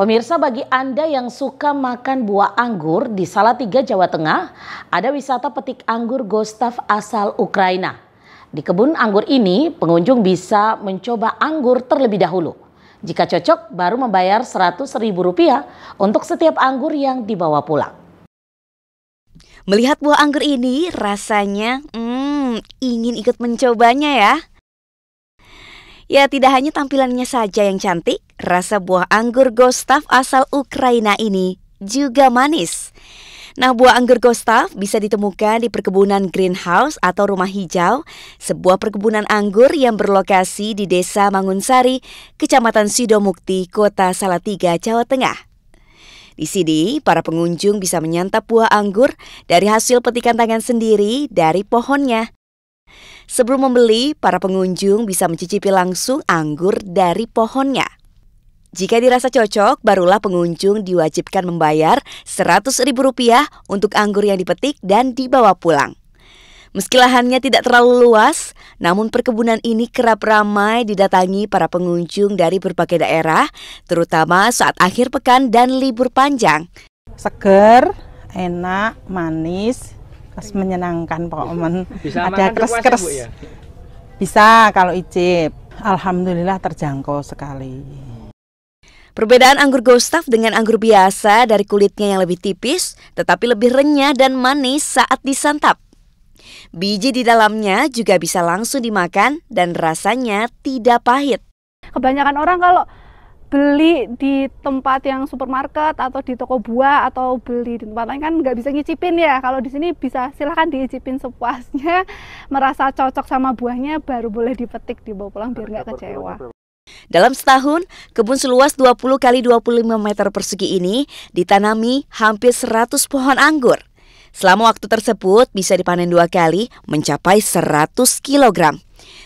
Pemirsa bagi Anda yang suka makan buah anggur di Salatiga, Jawa Tengah, ada wisata petik anggur Gustav asal Ukraina. Di kebun anggur ini, pengunjung bisa mencoba anggur terlebih dahulu. Jika cocok, baru membayar Rp100.000 untuk setiap anggur yang dibawa pulang. Melihat buah anggur ini, rasanya hmm, ingin ikut mencobanya ya. Ya tidak hanya tampilannya saja yang cantik, rasa buah anggur Gustav asal Ukraina ini juga manis. Nah, buah anggur Gustav bisa ditemukan di perkebunan greenhouse atau rumah hijau, sebuah perkebunan anggur yang berlokasi di Desa Mangunsari, Kecamatan Sidomukti, Kota Salatiga, Jawa Tengah. Di sini, para pengunjung bisa menyantap buah anggur dari hasil petikan tangan sendiri dari pohonnya. Sebelum membeli, para pengunjung bisa mencicipi langsung anggur dari pohonnya. Jika dirasa cocok, barulah pengunjung diwajibkan membayar Rp100.000 untuk anggur yang dipetik dan dibawa pulang. Meski lahannya tidak terlalu luas, namun perkebunan ini kerap ramai didatangi para pengunjung dari berbagai daerah, terutama saat akhir pekan dan libur panjang. Seger, enak, manis, terus menyenangkan Pak Omen. Bisa Ada kres-kres. Ya? Bisa kalau icip. Alhamdulillah terjangkau sekali. Perbedaan anggur Gustav dengan anggur biasa dari kulitnya yang lebih tipis, tetapi lebih renyah dan manis saat disantap. Biji di dalamnya juga bisa langsung dimakan dan rasanya tidak pahit. Kebanyakan orang kalau beli di tempat yang supermarket atau di toko buah atau beli di tempat lain kan nggak bisa ngicipin ya kalau di sini bisa silahkan diicipin sepuasnya merasa cocok sama buahnya baru boleh dipetik dibawa pulang biar nggak kecewa dalam setahun, kebun seluas 20 kali 25 meter persegi ini ditanami hampir 100 pohon anggur. Selama waktu tersebut bisa dipanen dua kali mencapai 100 kg.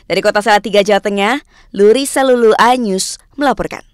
Dari kota Salatiga, Jawa Tengah, Luri Salulu Anyus melaporkan.